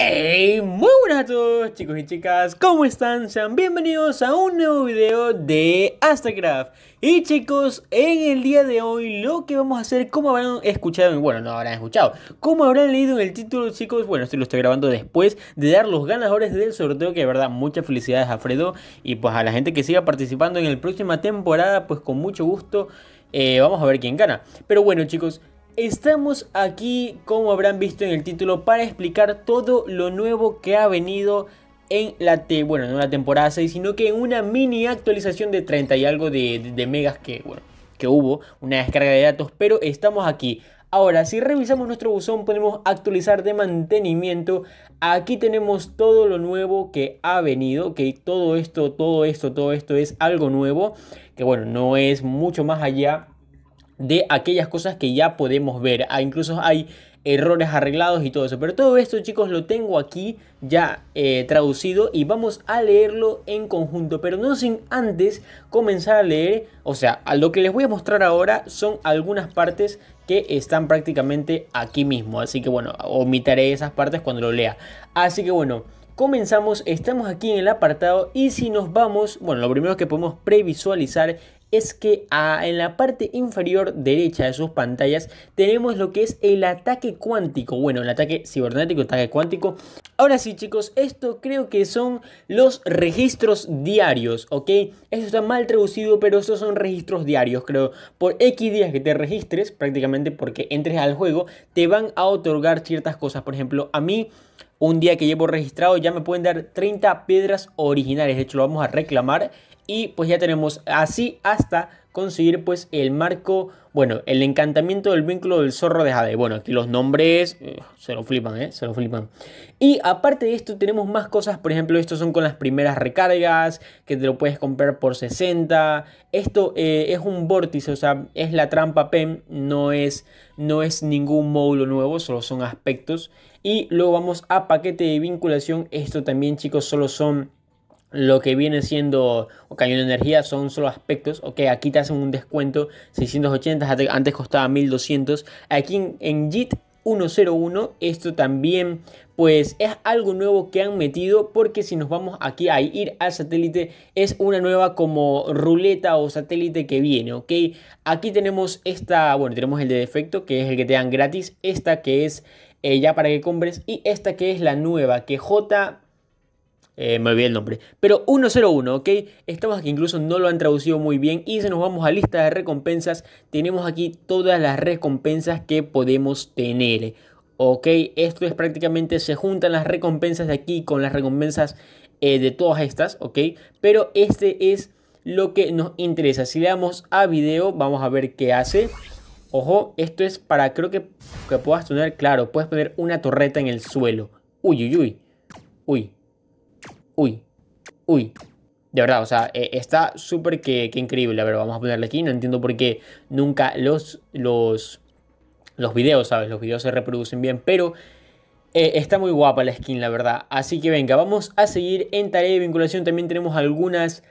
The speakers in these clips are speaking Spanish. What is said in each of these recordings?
¡Hey! Muy buenas a todos chicos y chicas, ¿cómo están? Sean bienvenidos a un nuevo video de Astacraft Y chicos, en el día de hoy lo que vamos a hacer, como habrán escuchado, bueno, no habrán escuchado Como habrán leído en el título chicos, bueno, esto lo estoy grabando después de dar los ganadores del sorteo Que de verdad, muchas felicidades a Fredo Y pues a la gente que siga participando en la próxima temporada, pues con mucho gusto eh, Vamos a ver quién gana Pero bueno chicos, Estamos aquí, como habrán visto en el título, para explicar todo lo nuevo que ha venido en la, bueno, temporada 6, sino que en una mini actualización de 30 y algo de, megas que, bueno, que hubo, una descarga de datos, pero estamos aquí. Ahora, si revisamos nuestro buzón, podemos actualizar de mantenimiento. Aquí tenemos todo lo nuevo que ha venido, que todo esto, todo esto, todo esto es algo nuevo, que bueno, no es mucho más allá de aquellas cosas que ya podemos ver. Ah, incluso hay errores arreglados y todo eso. Pero todo esto, chicos, lo tengo aquí ya eh, traducido y vamos a leerlo en conjunto. Pero no sin antes comenzar a leer, o sea, a lo que les voy a mostrar ahora son algunas partes que están prácticamente aquí mismo. Así que bueno, omitaré esas partes cuando lo lea. Así que bueno. Comenzamos, estamos aquí en el apartado y si nos vamos, bueno, lo primero que podemos previsualizar es que en la parte inferior derecha de sus pantallas tenemos lo que es el ataque cuántico. Bueno, el ataque cibernético, ataque cuántico. Ahora sí, chicos, esto creo que son los registros diarios, ¿ok? Esto está mal traducido, pero estos son registros diarios, creo. Por X días que te registres, prácticamente porque entres al juego, te van a otorgar ciertas cosas. Por ejemplo, a mí un día que llevo registrado ya me pueden dar 30 piedras originales. De hecho, lo vamos a reclamar. Y pues ya tenemos así hasta conseguir pues el marco, bueno, el encantamiento del vínculo del zorro de Jade. Bueno, aquí los nombres eh, se lo flipan, ¿eh? Se lo flipan. Y aparte de esto tenemos más cosas, por ejemplo, estos son con las primeras recargas, que te lo puedes comprar por 60. Esto eh, es un vórtice, o sea, es la trampa PEM, no es, no es ningún módulo nuevo, solo son aspectos. Y luego vamos a paquete de vinculación. Esto también, chicos, solo son lo que viene siendo o cañón de energía son solo aspectos, ok, aquí te hacen un descuento 680, antes costaba 1200, aquí en, en JIT 101, esto también pues es algo nuevo que han metido porque si nos vamos aquí a ir al satélite es una nueva como ruleta o satélite que viene, ¿ok? Aquí tenemos esta, bueno, tenemos el de defecto que es el que te dan gratis, esta que es ella ya para que compres. Y esta que es la nueva, que J... Eh, me olvidé el nombre. Pero 101, ¿ok? Estamos aquí, incluso no lo han traducido muy bien. Y si nos vamos a lista de recompensas. Tenemos aquí todas las recompensas que podemos tener. ¿Ok? Esto es prácticamente, se juntan las recompensas de aquí con las recompensas eh, de todas estas, ¿ok? Pero este es lo que nos interesa. Si le damos a video, vamos a ver qué hace. Ojo, esto es para, creo que, puedas tener, claro, puedes poner una torreta en el suelo. Uy, uy, uy. Uy. Uy. Uy. De verdad, o sea, e, está súper que, que, increíble. A ver, vamos a ponerle aquí. No entiendo por qué nunca los, los, los videos, ¿sabes? Los videos se reproducen bien, pero eh, está muy guapa la skin, la verdad. Así que venga, vamos a seguir en tarea de vinculación. También tenemos algunas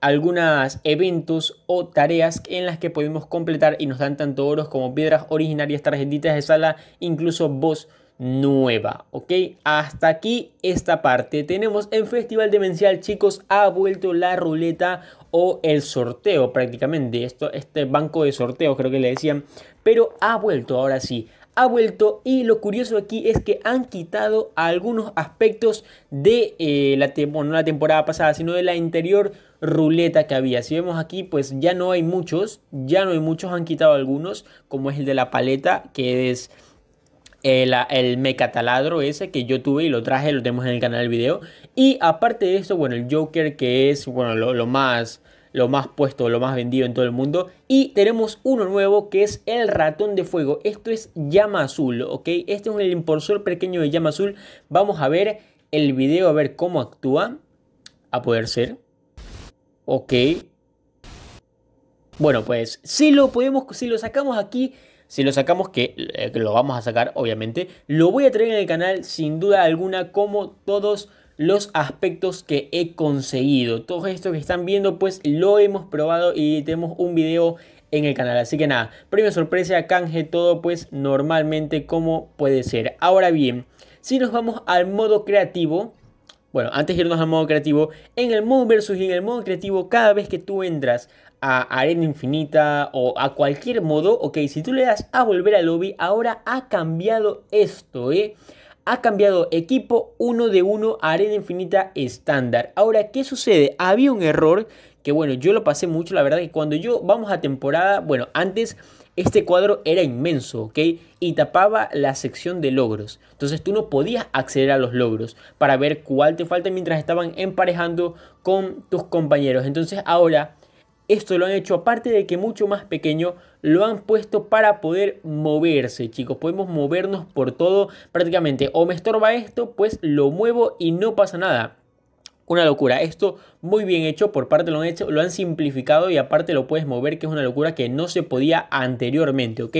algunos eventos o tareas en las que podemos completar y nos dan tanto oros como piedras originarias, tarjetitas de sala, incluso voz nueva, ¿ok? Hasta aquí esta parte. Tenemos en Festival Demencial, chicos, ha vuelto la ruleta o el sorteo prácticamente. Esto, este banco de sorteos creo que le decían. Pero ha vuelto ahora sí. Ha vuelto y lo curioso aquí es que han quitado algunos aspectos de eh, la, bueno, la temporada pasada, sino de la anterior ruleta que había. Si vemos aquí, pues ya no hay muchos, ya no hay muchos, han quitado algunos, como es el de la paleta, que es el, el mecataladro ese que yo tuve y lo traje, lo tenemos en el canal del video. Y aparte de esto, bueno, el Joker que es, bueno, lo, más lo más puesto, lo más vendido en todo el mundo. Y tenemos uno nuevo que es el ratón de fuego. Esto es llama azul, ¿ok? Este es el impulsor pequeño de llama azul. Vamos a ver el video, a ver cómo actúa. A poder ser. Ok. Bueno, pues si lo podemos, si lo sacamos aquí, si lo sacamos, eh, que, lo vamos a sacar, obviamente, lo voy a traer en el canal sin duda alguna como todos los aspectos que he conseguido. Todo esto que están viendo, pues lo hemos probado y tenemos un video en el canal. Así que nada, premio sorpresa, canje, todo pues normalmente como puede ser. Ahora bien, si nos vamos al modo creativo, bueno, antes de irnos al modo creativo, en el modo versus y en el modo creativo, cada vez que tú entras a Arena Infinita o a cualquier modo, ok, si tú le das a volver al lobby, ahora ha cambiado esto, ¿eh? ha cambiado equipo 1 de 1 a arena infinita estándar. Ahora, ¿qué sucede? Había un error que, bueno, yo lo pasé mucho, la verdad, que cuando yo vamos a temporada, bueno, antes este cuadro era inmenso, ¿ok? Y tapaba la sección de logros. Entonces tú no podías acceder a los logros para ver cuál te falta mientras estaban emparejando con tus compañeros. Entonces ahora esto lo han hecho aparte de que mucho más pequeño, lo han puesto para poder moverse, chicos. Podemos movernos por todo prácticamente. O me estorba esto, pues lo muevo y no pasa nada. Una locura. Esto muy bien hecho, por parte lo han hecho, lo han simplificado y aparte lo puedes mover, que es una locura que no se podía anteriormente, ¿ok?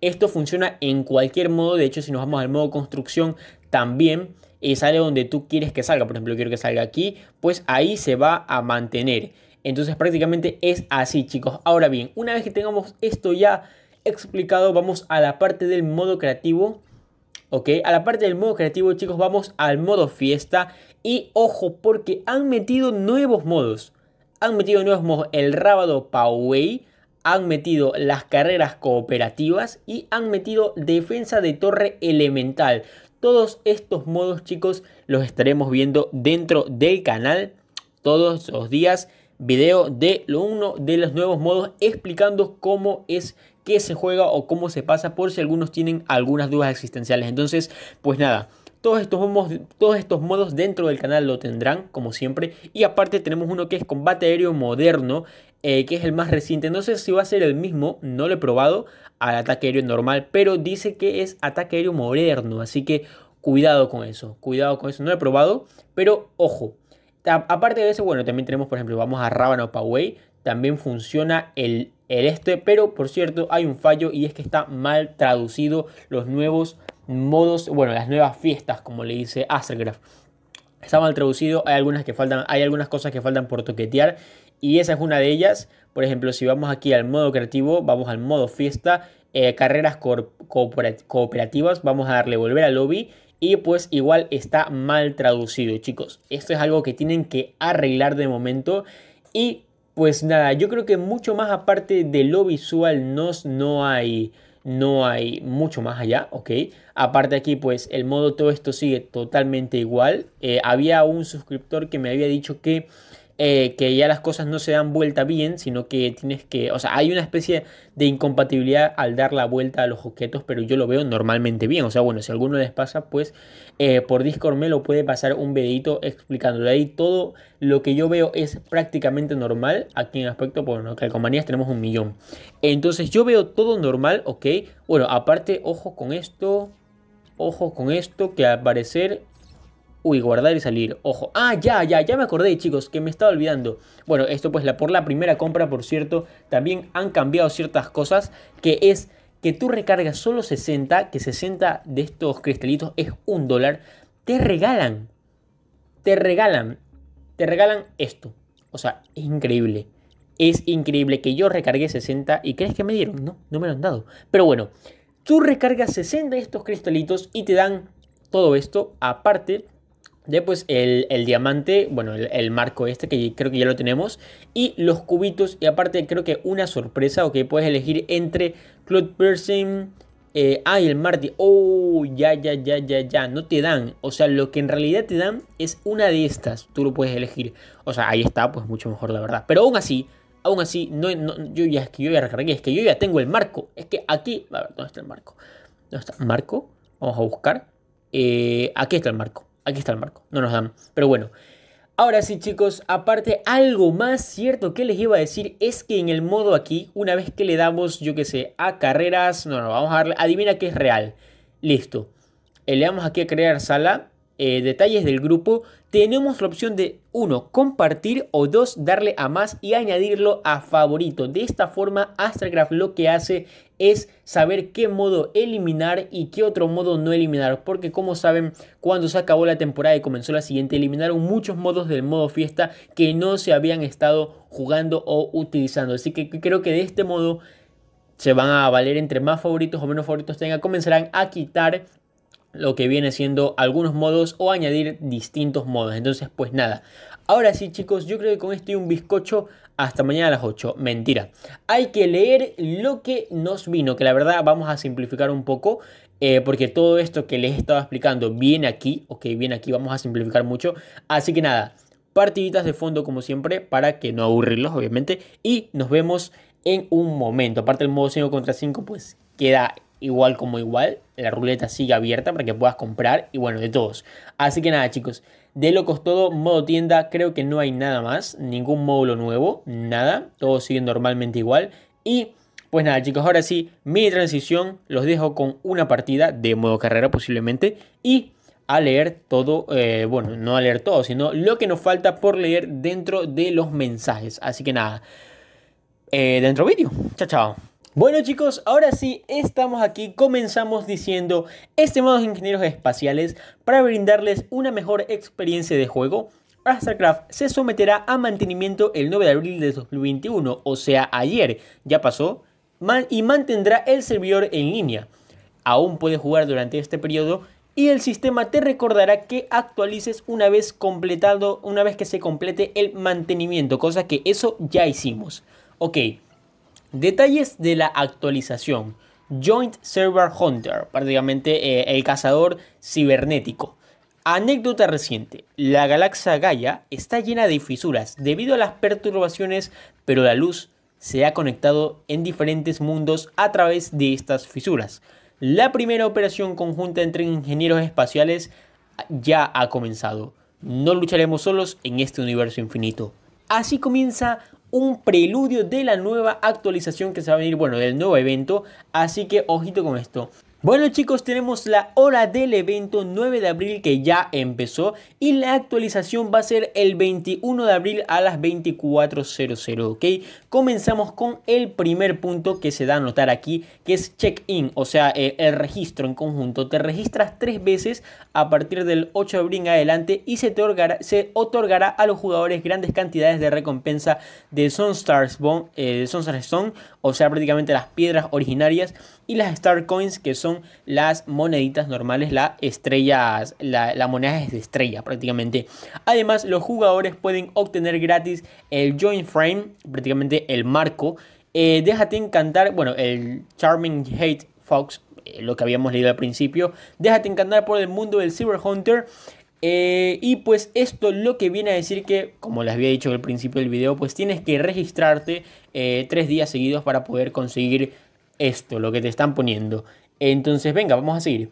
Esto funciona en cualquier modo, de hecho si nos vamos al modo construcción también eh, sale donde tú quieres que salga, por ejemplo quiero que salga aquí, pues ahí se va a mantener. Entonces prácticamente es así chicos. Ahora bien, una vez que tengamos esto ya explicado, vamos a la parte del modo creativo ¿ok? A la parte del modo creativo, chicos, vamos al modo fiesta. Y ojo, porque han metido nuevos modos. Han metido nuevos modos. El rábado Poway. Han metido las carreras cooperativas. Y han metido defensa de torre elemental. Todos estos modos, chicos, los estaremos viendo dentro del canal todos los días video de uno de los nuevos modos explicando cómo es qué se juega o cómo se pasa por si algunos tienen algunas dudas existenciales. Entonces, pues nada. Todos estos, modos, todos estos modos dentro del canal lo tendrán, como siempre. Y aparte tenemos uno que es combate aéreo moderno, eh, que es el más reciente. No sé si va a ser el mismo, no lo he probado al ataque aéreo normal, pero dice que es ataque aéreo moderno. Así que cuidado con eso, cuidado con eso. No lo he probado, pero ojo. aparte de eso, bueno, también tenemos, por ejemplo, vamos a Rábano Poway también funciona el, el este, pero por cierto hay un fallo y es que está mal traducido los nuevos modos, bueno, las nuevas fiestas, como le dice Astrograph. Está mal traducido, hay algunas, que faltan, hay algunas cosas que faltan por toquetear y esa es una de ellas. Por ejemplo, si vamos aquí al modo creativo, vamos al modo fiesta, eh, carreras cooperativas, vamos a darle volver al lobby y pues igual está mal traducido, chicos. Esto es algo que tienen que arreglar de momento y pues nada, yo creo que mucho más aparte de lo visual no hay no hay mucho más allá, ¿ok? Aparte aquí, pues el modo todo esto sigue totalmente igual. Eh, había un suscriptor que me había dicho que eh, que ya las cosas no se dan vuelta bien, sino que tienes que, o sea, hay una especie de incompatibilidad al dar la vuelta a los objetos, pero yo lo veo normalmente bien. O sea, bueno, si alguno les pasa, pues eh, por Discord me lo puede pasar un videito explicándole Ahí todo lo que yo veo es prácticamente normal. Aquí en aspecto, pues, bueno, calcomanías tenemos un millón. Entonces yo veo todo normal, ok. Bueno, aparte, ojo con esto. Ojo con esto, que al parecer Uy, guardar y salir. Ojo. Ah, ya, ya, ya me acordé, chicos, que me estaba olvidando. Bueno, esto pues la, por la primera compra, por cierto, también han cambiado ciertas cosas, que es que tú recargas solo 60, que 60 de estos cristalitos es un dólar, te regalan, te regalan, te regalan esto. O sea, es increíble. Es increíble que yo recargué 60 y crees que me dieron. No, no me lo han dado. Pero bueno, tú recargas 60 de estos cristalitos y te dan todo esto. Aparte, ya pues el, diamante, bueno, el, marco este que creo que ya lo tenemos, y los cubitos, y aparte creo que una sorpresa, ok, puedes elegir entre Claude person eh, ah, y el Marty, oh, ya, ya, ya, ya, ya, no te dan, o sea, lo que en realidad te dan es una de estas, tú lo puedes elegir, o sea, ahí está, pues mucho mejor la verdad, pero aún así, aún así, no, yo ya, es que yo ya recargué, es que yo ya tengo el marco, es que aquí, a ver, ¿dónde está el marco? ¿Dónde está? ¿Marco? Vamos a buscar, eh, aquí está el marco. Aquí está el marco, no nos dan. Pero bueno, Ahora sí chicos, aparte algo más cierto que les iba a decir es que en el modo aquí, una vez que le damos, yo que sé, a carreras, no, no, vamos a darle, adivina que es real, listo. Eh, le damos aquí a crear sala, eh, detalles del grupo tenemos la opción de 1. Compartir o 2. Darle a más y añadirlo a favorito. De esta forma, Astrograph lo que hace es saber qué modo eliminar y qué otro modo no eliminar. Porque como saben, cuando se acabó la temporada y comenzó la siguiente, eliminaron muchos modos del modo fiesta que no se habían estado jugando o utilizando. Así que creo que de este modo se van a valer entre más favoritos o menos favoritos tenga, comenzarán a quitar lo que viene siendo algunos modos o añadir distintos modos. Entonces, pues nada. Ahora sí, chicos, yo creo que con esto y un bizcocho hasta mañana a las 8. Mentira. Hay que leer lo que nos vino, que la verdad vamos a simplificar un poco. Eh, porque todo esto que les estaba explicando viene aquí, ok, viene aquí, vamos a simplificar mucho. Así que nada, partiditas de fondo como siempre para que no aburrirlos obviamente y nos vemos en un momento. Aparte el modo 5 contra 5 pues queda igual como igual. La ruleta sigue abierta para que puedas comprar y bueno, de todos. Así que nada chicos, de locos todo, modo tienda, creo que no hay nada más, ningún módulo nuevo, nada, todo sigue normalmente igual. Y pues nada chicos, ahora sí, mi transición, los dejo con una partida de modo carrera posiblemente y a leer todo, eh, bueno, no a leer todo, sino lo que nos falta por leer dentro de los mensajes. Así que nada, eh, dentro vídeo. Chao, chao. Bueno chicos, ahora sí estamos aquí, comenzamos diciendo, estimados ingenieros espaciales, para brindarles una mejor experiencia de juego, Starcraft se someterá a mantenimiento el 9 de abril de 2021, o sea ayer, ya pasó, y mantendrá el servidor en línea. Aún puedes jugar durante este periodo y el sistema te recordará que actualices una vez completado, una vez que se complete el mantenimiento, cosa que eso ya hicimos. Ok. Detalles de la actualización. Joint Server Hunter, prácticamente eh, el cazador cibernético. Anécdota reciente, la galaxia Gaia está llena de fisuras debido a las perturbaciones, pero la luz se ha conectado en diferentes mundos a través de estas fisuras. La primera operación conjunta entre ingenieros espaciales ya ha comenzado. No lucharemos solos en este universo infinito. Así comienza un preludio de la nueva actualización que se va a venir, bueno, del nuevo evento. Así que ojito con esto. Bueno chicos, tenemos la hora del evento 9 de abril que ya empezó y la actualización va a ser el 21 de abril a las 24.00, ¿ok? Comenzamos con el primer punto que se da a notar aquí, que es check-in, o sea, el, eh, el registro en conjunto. Te registras tres veces a partir del 8 de abril en adelante y se otorgará, se otorgará a los jugadores grandes cantidades de recompensa de Sunstars, bon, eh, o sea, prácticamente las piedras originarias y las Star Coins, que son las moneditas normales, las estrellas, la, moneda es de estrella prácticamente. Además, los jugadores pueden obtener gratis el Join Frame, prácticamente el marco. Eh, déjate encantar, bueno, el Charming Hate Fox eh, lo que habíamos leído al principio. Déjate encantar por el mundo del Cyber Hunter. Eh, y pues esto lo que viene a decir que, como les había dicho al principio del video, pues tienes que registrarte eh, tres días seguidos para poder conseguir esto, lo que te están poniendo. Entonces, venga, vamos a seguir.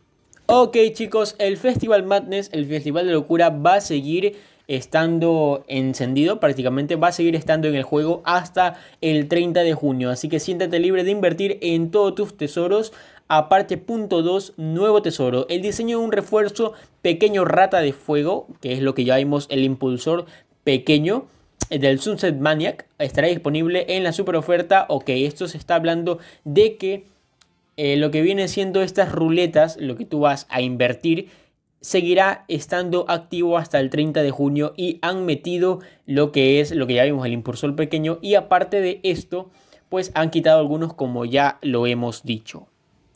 Ok chicos, el Festival Madness, el Festival de Locura va a seguir estando encendido, prácticamente va a seguir estando en el juego hasta el 30 de junio. Así que siéntate libre de invertir en todos tus tesoros Aparte, punto 2, nuevo tesoro. El diseño de un refuerzo pequeño rata de fuego, que es lo que ya vimos el impulsor pequeño eh, del Sunset Maniac, estará disponible en la super oferta. Ok, esto se está hablando de que eh, lo que viene siendo estas ruletas, lo que tú vas a invertir, seguirá estando activo hasta el 30 de junio y han metido lo que es lo que ya vimos el impulsor pequeño y aparte de esto pues han quitado algunos como ya lo hemos dicho.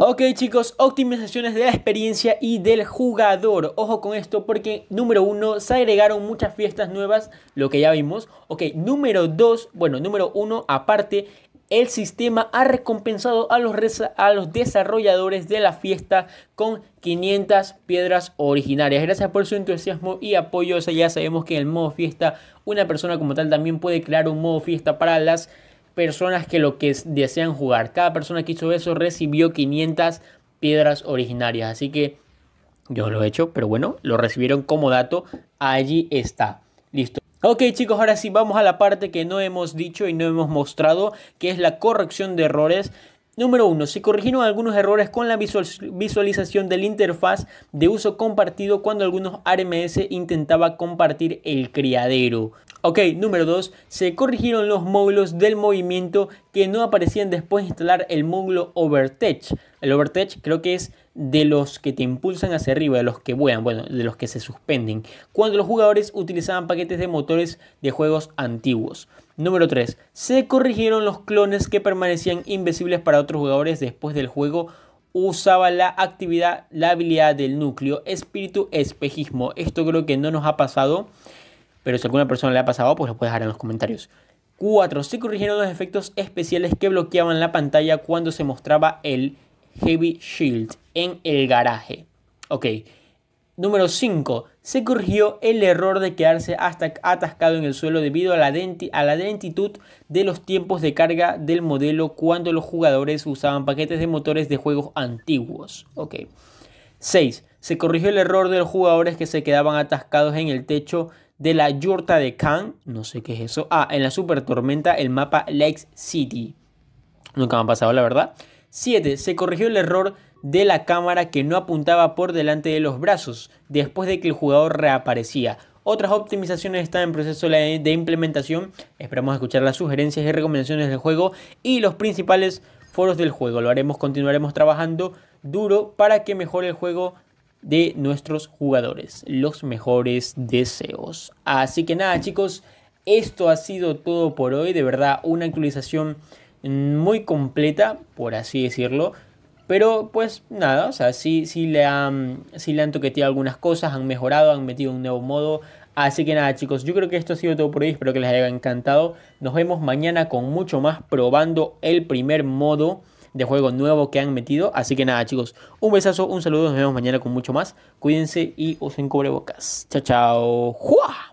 Ok chicos, optimizaciones de la experiencia y del jugador. Ojo con esto porque número uno, se agregaron muchas fiestas nuevas, lo que ya vimos. Ok, número dos, bueno, número uno, aparte, el sistema ha recompensado a los, a los desarrolladores de la fiesta con 500 piedras originarias. Gracias por su entusiasmo y apoyo. O sea, ya sabemos que en el modo fiesta, una persona como tal también puede crear un modo fiesta para las personas que lo que desean jugar. Cada persona que hizo eso recibió 500 piedras originarias. Así que yo lo he hecho, pero bueno, lo recibieron como dato. Allí está. Listo. Ok chicos, ahora sí vamos a la parte que no hemos dicho y no hemos mostrado, que es la corrección de errores. Número 1. Se corrigieron algunos errores con la visualización de la interfaz de uso compartido cuando algunos RMS intentaba compartir el criadero. Ok, número 2. Se corrigieron los módulos del movimiento que no aparecían después de instalar el módulo Overtech. El Overtech creo que es de los que te impulsan hacia arriba, de los que vuelan, bueno, de los que se suspenden, cuando los jugadores utilizaban paquetes de motores de juegos antiguos. Número 3. Se corrigieron los clones que permanecían invisibles para otros jugadores después del juego. Usaba la actividad, la habilidad del núcleo, espíritu, espejismo. Esto creo que no nos ha pasado, pero si alguna persona le ha pasado, pues lo puede dejar en los comentarios. 4. Se corrigieron los efectos especiales que bloqueaban la pantalla cuando se mostraba el Heavy Shield en el garaje. Ok. Número 5 se corrigió el error de quedarse hasta atascado en el suelo debido a la, a la lentitud de los tiempos de carga del modelo cuando los jugadores usaban paquetes de motores de juegos antiguos. 6. Se corrigió el error de los jugadores que se quedaban atascados en el techo de la yurta de Khan, no sé qué es eso, ah, en la super tormenta, el mapa Lake City. Nunca me ha pasado, la verdad. 7. Se corrigió el error de la cámara que no apuntaba por delante de los brazos después de que el jugador reaparecía. Otras optimizaciones están en proceso de implementación. Esperamos escuchar las sugerencias y recomendaciones del juego y los principales foros del juego. Lo haremos, continuaremos trabajando duro para que mejore el juego de nuestros jugadores. Los mejores deseos. Así que nada chicos, esto ha sido todo por hoy. De verdad, una actualización muy completa, por así decirlo. Pero pues nada, o sea, sí, le han, sí le han toqueteado algunas cosas, han mejorado, han metido un nuevo modo. Así que nada chicos, yo creo que esto ha sido todo por hoy, espero que les haya encantado. Nos vemos mañana con mucho más probando el primer modo de juego nuevo que han metido. Así que nada chicos, un besazo, un saludo, nos vemos mañana con mucho más. Cuídense y usen cubrebocas. Chao, chao. ¡Jua!